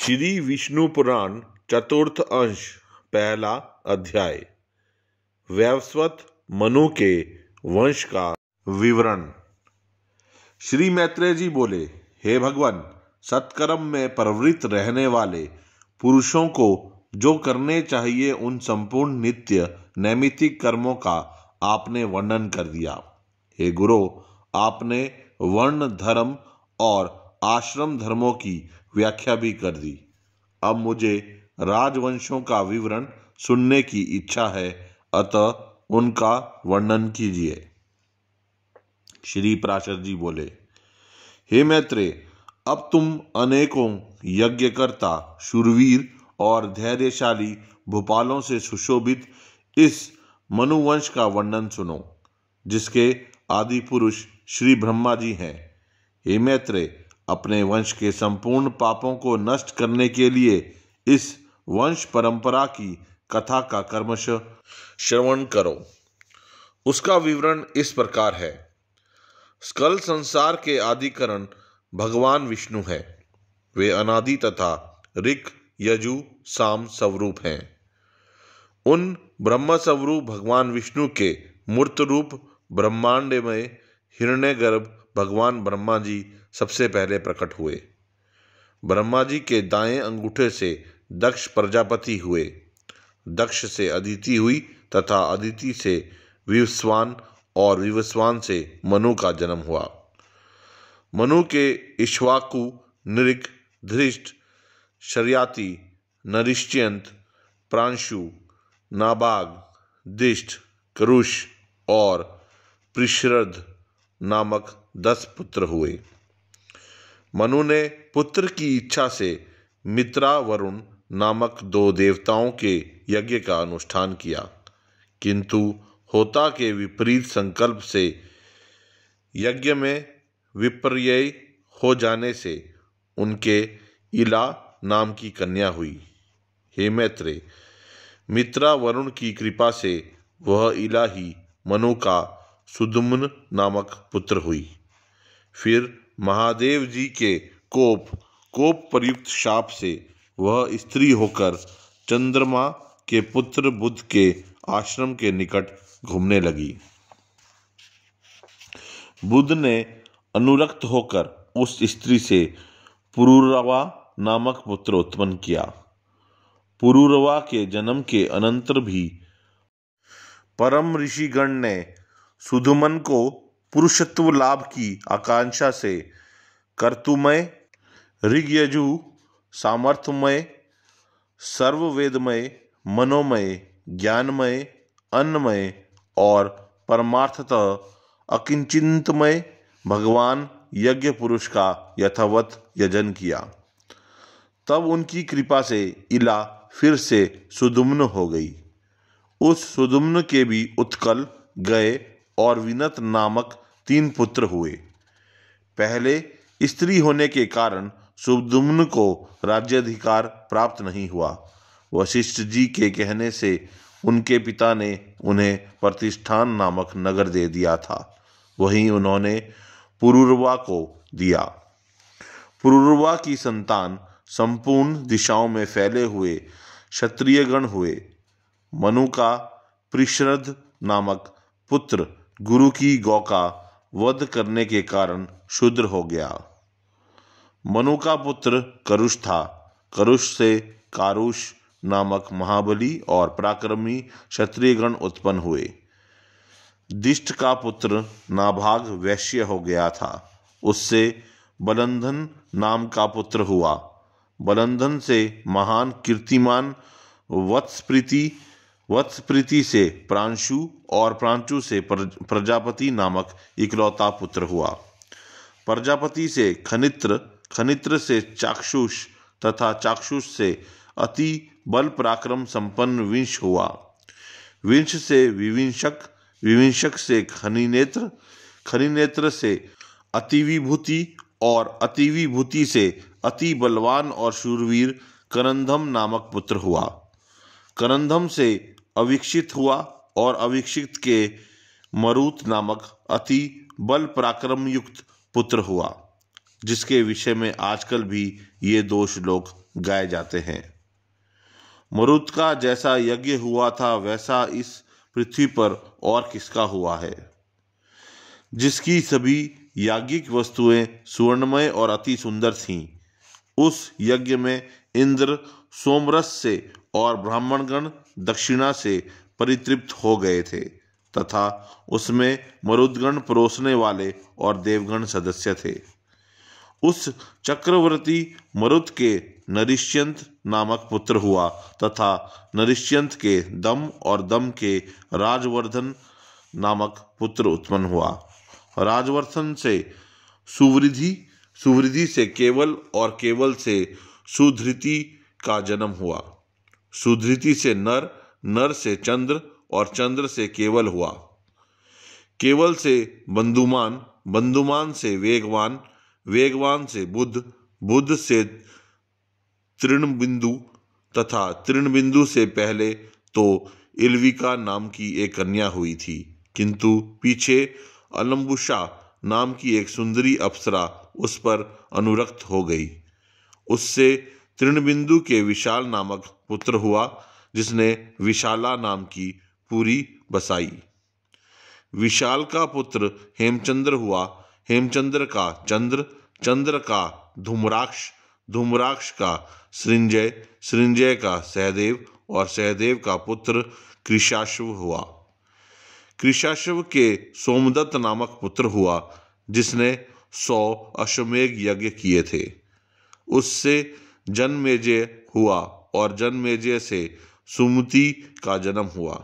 श्री विष्णु पुराण चतुर्थ अंश पहला अध्याय व्यवस्वत मनु के वंश का विवरण श्री मैत्रेय जी बोले हे भगवान सत्कर्म में प्रवृत्त रहने वाले पुरुषों को जो करने चाहिए उन संपूर्ण नित्य नैमितिक कर्मों का आपने वर्णन कर दिया हे गुरु आपने वर्ण धर्म और आश्रम धर्मों की व्याख्या भी कर दी अब मुझे राजवंशों का विवरण सुनने की इच्छा है अतः उनका वर्णन कीजिए श्री प्राशर जी बोले हे मैत्रे अब तुम अनेकों यज्ञकर्ता शुरवीर और धैर्यशाली भोपालों से सुशोभित इस मनुवंश का वर्णन सुनो जिसके आदि पुरुष श्री ब्रह्मा जी हैं हे मैत्रेय अपने वंश के संपूर्ण पापों को नष्ट करने के लिए इस वंश परंपरा की कथा का कर्मश श्रवण करो उसका विवरण इस प्रकार है स्कल संसार के आदिकरण भगवान विष्णु है वे अनादि तथा रिक यजु साम स्वरूप हैं उन ब्रह्म स्वरूप भगवान विष्णु के मूर्त रूप ब्रह्मांड में गर्भ भगवान ब्रह्मा जी सबसे पहले प्रकट हुए ब्रह्मा जी के दाएं अंगूठे से दक्ष प्रजापति हुए दक्ष से अदिति हुई तथा अदिति से विवस्वान और विवस्वान से मनु का जन्म हुआ मनु के इश्वाकु नृक धृष्ट शर्याति नरिश्चियंत प्रांशु नाबाग दिष्ट करुष और प्रिश्रद नामक दस पुत्र हुए मनु ने पुत्र की इच्छा से मित्रा वरुण नामक दो देवताओं के यज्ञ का अनुष्ठान किया किंतु होता के विपरीत संकल्प से यज्ञ में विपर्य हो जाने से उनके इला नाम की कन्या हुई हे मैत्रे मित्रा वरुण की कृपा से वह इला ही मनु का सुदुम्न नामक पुत्र हुई फिर महादेव जी के कोप कोप प्रयुक्त शाप से वह स्त्री होकर चंद्रमा के पुत्र बुद्ध के आश्रम के निकट घूमने लगी बुद्ध ने अनुरक्त होकर उस स्त्री से पुरुरवा नामक पुत्र उत्पन्न किया पुरुरवा के जन्म के अनंतर भी परम ऋषिगण ने सुधुमन को पुरुषत्व लाभ की आकांक्षा से कर्तुमय ऋग्यजु सामर्थ्यमय सर्ववेदमय मनोमय ज्ञानमय अन्नमय और परमार्थतः अकिंचितमय भगवान यज्ञ पुरुष का यथावत यजन किया तब उनकी कृपा से इला फिर से सुदुम्न हो गई उस सुदुम्न के भी उत्कल गए और विनत नामक तीन पुत्र हुए पहले स्त्री होने के कारण सुब्दुम्न को राज्यधिकार प्राप्त नहीं हुआ वशिष्ठ जी के कहने से उनके पिता ने उन्हें प्रतिष्ठान नामक नगर दे दिया था वहीं उन्होंने पुरुर्वा को दिया पुरुर्वा की संतान संपूर्ण दिशाओं में फैले हुए क्षत्रियगण हुए मनु का प्रिशरद नामक पुत्र गुरु की गौ का वध करने के कारण शूद्र हो गया मनु का पुत्र करुष था करुष से कारुष नामक महाबली और पराक्रमी क्षत्रियगण उत्पन्न हुए दिष्ट का पुत्र नाभाग वैश्य हो गया था उससे बलंधन नाम का पुत्र हुआ बलंधन से महान कीर्तिमान वत्सप्रीति वत्स प्रीति से प्रांशु और प्रांशु से प्रजापति नामक इकलौता पुत्र हुआ प्रजापति से खनित्र खनित्र से चाक्षुष तथा चाक्षुष से अति बल पराक्रम संपन्न विंश हुआ विंश से विविंशक विविंशक से खनिनेत्र खनिनेत्र से अतिविभूति और अतिविभूति से अति बलवान और शूरवीर करंधम नामक पुत्र हुआ करंधम से अविकसित हुआ और अविकसित के मरुत नामक अति बल पराक्रम युक्त पुत्र हुआ जिसके विषय में आजकल भी ये दोष लोग गाए जाते हैं मरुत का जैसा यज्ञ हुआ था वैसा इस पृथ्वी पर और किसका हुआ है जिसकी सभी याज्ञिक वस्तुएं सुवर्णमय और अति सुंदर थीं उस यज्ञ में इंद्र सोमरस से और ब्राह्मणगण दक्षिणा से परितृप्त हो गए थे तथा उसमें मरुदगण परोसने वाले और देवगण सदस्य थे उस चक्रवर्ती मरुत के नरिश्यंत नामक पुत्र हुआ तथा नरिश्यंत के दम और दम के राजवर्धन नामक पुत्र उत्पन्न हुआ राजवर्धन से सुवृद्धि सुवृद्धि से केवल और केवल से सुधृति का जन्म हुआ सुधृति से नर नर से चंद्र और चंद्र से केवल हुआ केवल से बंधुमान बंधुमान से वेगवान वेगवान से बुद्ध बुद्ध से बिंदु तथा बिंदु से पहले तो इल्विका नाम की एक कन्या हुई थी किंतु पीछे अलम्बुषा नाम की एक सुंदरी अप्सरा उस पर अनुरक्त हो गई उससे तृणबिंदु के विशाल नामक पुत्र हुआ जिसने विशाला नाम की पूरी बसाई विशाल का पुत्र हेमचंद्र हुआ हेमचंद्र का चंद्र चंद्र का धूम्राक्ष धूम्राक्ष का सृंजय सृंजय का सहदेव और सहदेव का पुत्र कृषाश्व हुआ कृषाश्व के सोमदत्त नामक पुत्र हुआ जिसने सौ अश्वमेघ यज्ञ किए थे उससे जनमेजय हुआ और जनमेजय से सुमति का जन्म हुआ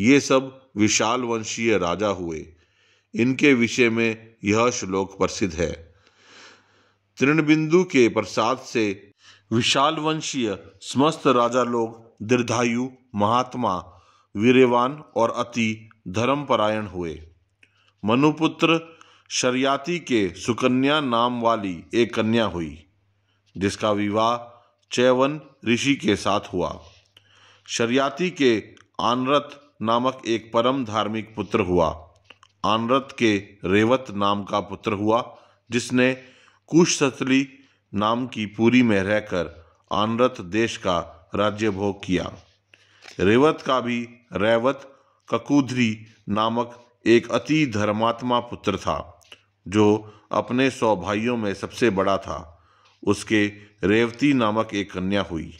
ये सब विशाल वंशीय राजा हुए इनके विषय में यह श्लोक प्रसिद्ध है तृणबिंदु के प्रसाद से विशाल वंशीय समस्त राजा लोग दीर्घायु महात्मा वीरवान और अति धर्मपरायण हुए मनुपुत्र शरियाती के सुकन्या नाम वाली एक कन्या हुई जिसका विवाह चैवन ऋषि के साथ हुआ शरियाती के आनरथ नामक एक परम धार्मिक पुत्र हुआ आनरथ के रेवत नाम का पुत्र हुआ जिसने कुशसतली नाम की पूरी में रहकर आनरथ देश का राज्य भोग किया रेवत का भी रेवत ककुधरी नामक एक अति धर्मात्मा पुत्र था जो अपने सौ भाइयों में सबसे बड़ा था उसके रेवती नामक एक कन्या हुई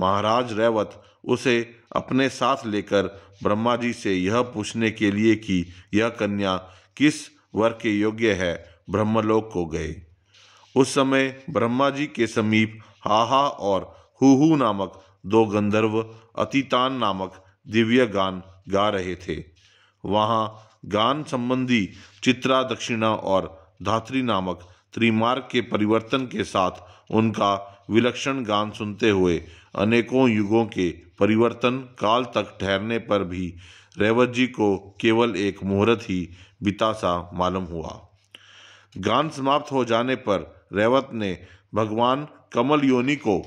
महाराज रेवत उसे अपने साथ लेकर ब्रह्मा जी से यह पूछने के लिए कि यह कन्या किस वर के योग्य है ब्रह्मलोक को गए उस समय ब्रह्मा जी के समीप हाहा और हुहू नामक दो गंधर्व अतितान नामक दिव्य गान गा रहे थे वहाँ गान संबंधी चित्रा दक्षिणा और धात्री नामक त्रिमार्ग के परिवर्तन के साथ उनका विलक्षण गान सुनते हुए अनेकों युगों के परिवर्तन काल तक ठहरने पर भी रेवत जी को केवल एक मुहूर्त ही बिता सा मालूम हुआ गान समाप्त हो जाने पर रेवत ने भगवान कमल योनि को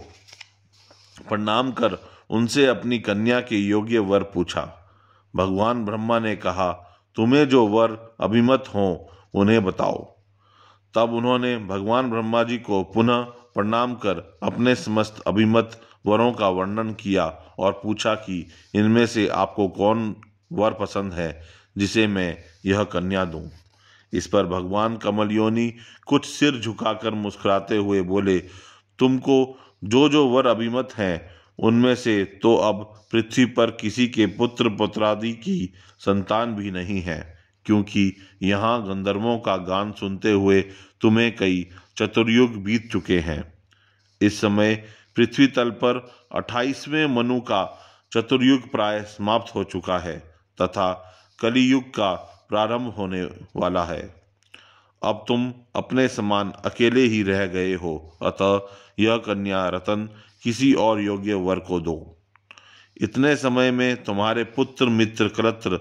प्रणाम कर उनसे अपनी कन्या के योग्य वर पूछा भगवान ब्रह्मा ने कहा तुम्हें जो वर अभिमत हो उन्हें बताओ तब उन्होंने भगवान ब्रह्मा जी को पुनः प्रणाम कर अपने समस्त अभिमत वरों का वर्णन किया और पूछा कि इनमें से आपको कौन वर पसंद है जिसे मैं यह कन्या दूं इस पर भगवान कमल योनी कुछ सिर झुकाकर मुस्कुराते हुए बोले तुमको जो जो वर अभिमत हैं उनमें से तो अब पृथ्वी पर किसी के पुत्र पुत्रादि की संतान भी नहीं है क्योंकि यहाँ गंधर्वों का गान सुनते हुए तुम्हें कई चतुर्युग बीत चुके हैं इस समय पृथ्वी तल पर अठाईसवें मनु का चतुर्युग प्राय समाप्त हो चुका है तथा कलियुग का प्रारंभ होने वाला है अब तुम अपने समान अकेले ही रह गए हो अतः यह कन्या रतन किसी और योग्य वर को दो इतने समय में तुम्हारे पुत्र मित्र कलत्र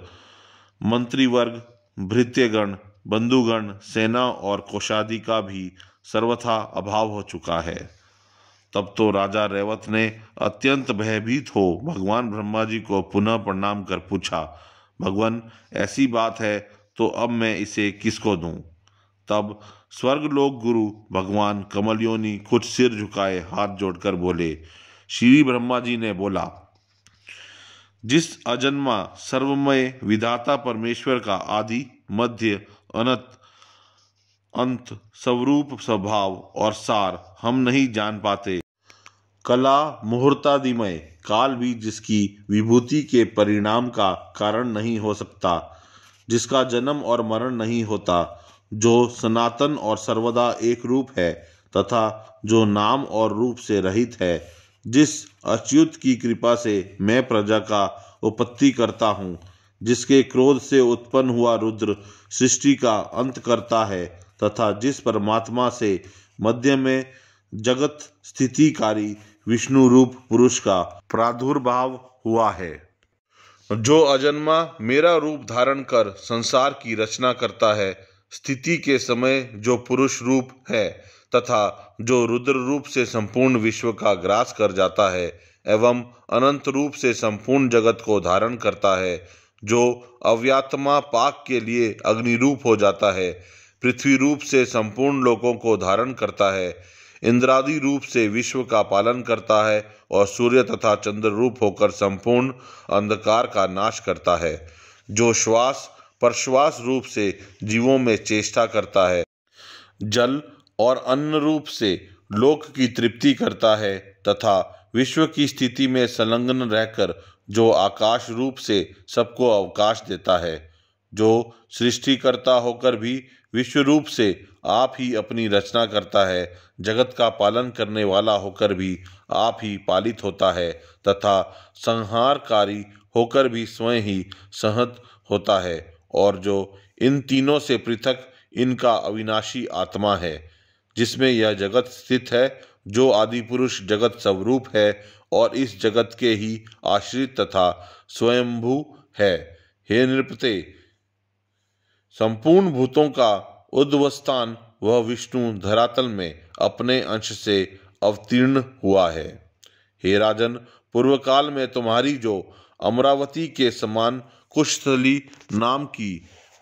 मंत्री वर्ग भृत्यगण बंधुगण सेना और कोषादि का भी सर्वथा अभाव हो चुका है तब तो राजा रेवत ने अत्यंत भयभीत हो भगवान ब्रह्मा जी को पुनः प्रणाम कर पूछा भगवान ऐसी बात है तो अब मैं इसे किसको दूं? तब स्वर्गलोक गुरु भगवान कमलयोनी कुछ सिर झुकाए हाथ जोड़कर बोले श्री ब्रह्मा जी ने बोला जिस अजन्मा सर्वमय विधाता परमेश्वर का आदि मध्य अनंत अंत स्वरूप स्वभाव और सार हम नहीं जान पाते कला मुहूर्तादिमय काल भी जिसकी विभूति के परिणाम का कारण नहीं हो सकता जिसका जन्म और मरण नहीं होता जो सनातन और सर्वदा एक रूप है तथा जो नाम और रूप से रहित है जिस अच्युत की कृपा से मैं प्रजा का उपत्ति करता हूँ जिसके क्रोध से उत्पन्न हुआ रुद्र सृष्टि का अंत करता है तथा जिस परमात्मा से मध्य में जगत स्थितिकारी विष्णु रूप पुरुष का प्रादुर्भाव हुआ है जो अजन्मा मेरा रूप धारण कर संसार की रचना करता है स्थिति के समय जो पुरुष रूप है तथा जो रुद्र रूप से संपूर्ण विश्व का ग्रास कर जाता है एवं अनंत रूप से संपूर्ण जगत को धारण करता है जो अव्यात्मा पाक के लिए अग्नि रूप हो जाता है पृथ्वी रूप से संपूर्ण लोगों को धारण करता है इंद्रादि रूप से विश्व का पालन करता है और सूर्य तथा चंद्र रूप होकर संपूर्ण अंधकार का नाश करता है जो श्वास परश्वास रूप से जीवों में चेष्टा करता है जल और अन्न रूप से लोक की तृप्ति करता है तथा विश्व की स्थिति में संलग्न रहकर जो आकाश रूप से सबको अवकाश देता है जो सृष्टिकर्ता होकर भी विश्व रूप से आप ही अपनी रचना करता है जगत का पालन करने वाला होकर भी आप ही पालित होता है तथा संहारकारी होकर भी स्वयं ही सहत होता है और जो इन तीनों से पृथक इनका अविनाशी आत्मा है जिसमें यह जगत स्थित है जो आदि पुरुष जगत स्वरूप है और इस जगत के ही आश्रित तथा स्वयंभू है हे नृपते संपूर्ण भूतों का उद्वस्थान वह विष्णु धरातल में अपने अंश से अवतीर्ण हुआ है हे राजन पूर्व काल में तुम्हारी जो अमरावती के समान कुशली नाम की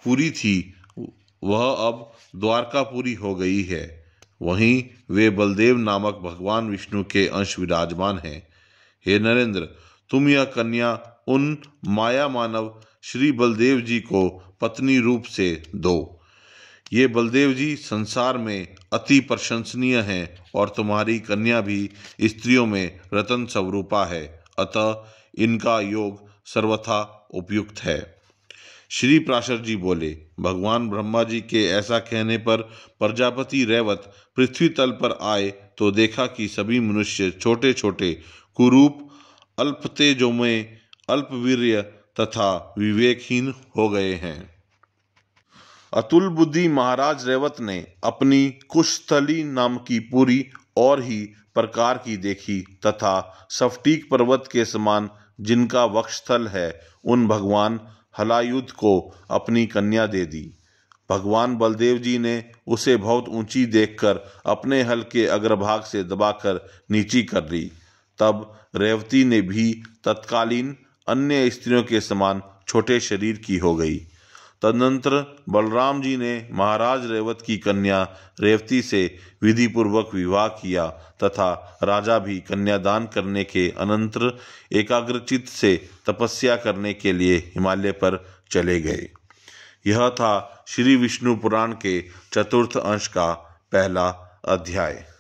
पूरी थी वह अब द्वारकापुरी हो गई है वहीं वे बलदेव नामक भगवान विष्णु के अंश विराजमान हैं हे नरेंद्र तुम यह कन्या उन माया मानव श्री बलदेव जी को पत्नी रूप से दो ये बलदेव जी संसार में अति प्रशंसनीय हैं और तुम्हारी कन्या भी स्त्रियों में रतन स्वरूपा है अतः इनका योग सर्वथा उपयुक्त है श्री प्राशर जी बोले भगवान ब्रह्मा जी के ऐसा कहने पर प्रजापति रेवत पृथ्वी तल पर आए तो देखा कि सभी मनुष्य छोटे छोटे कुरूप अल्पतेजोमय अल्पवीर्य तथा विवेकहीन हो गए हैं अतुल बुद्धि महाराज रेवत ने अपनी कुशस्थली नाम की पूरी और ही प्रकार की देखी तथा सफटीक पर्वत के समान जिनका वक्षस्थल है उन भगवान हलायुद्ध को अपनी कन्या दे दी भगवान बलदेव जी ने उसे बहुत ऊंची देखकर अपने हल के अग्रभाग से दबाकर नीची कर ली तब रेवती ने भी तत्कालीन अन्य स्त्रियों के समान छोटे शरीर की हो गई तदनंतर बलराम जी ने महाराज रेवत की कन्या रेवती से विधिपूर्वक विवाह किया तथा राजा भी कन्यादान करने के अनंतर एकाग्रचित से तपस्या करने के लिए हिमालय पर चले गए यह था श्री विष्णु पुराण के चतुर्थ अंश का पहला अध्याय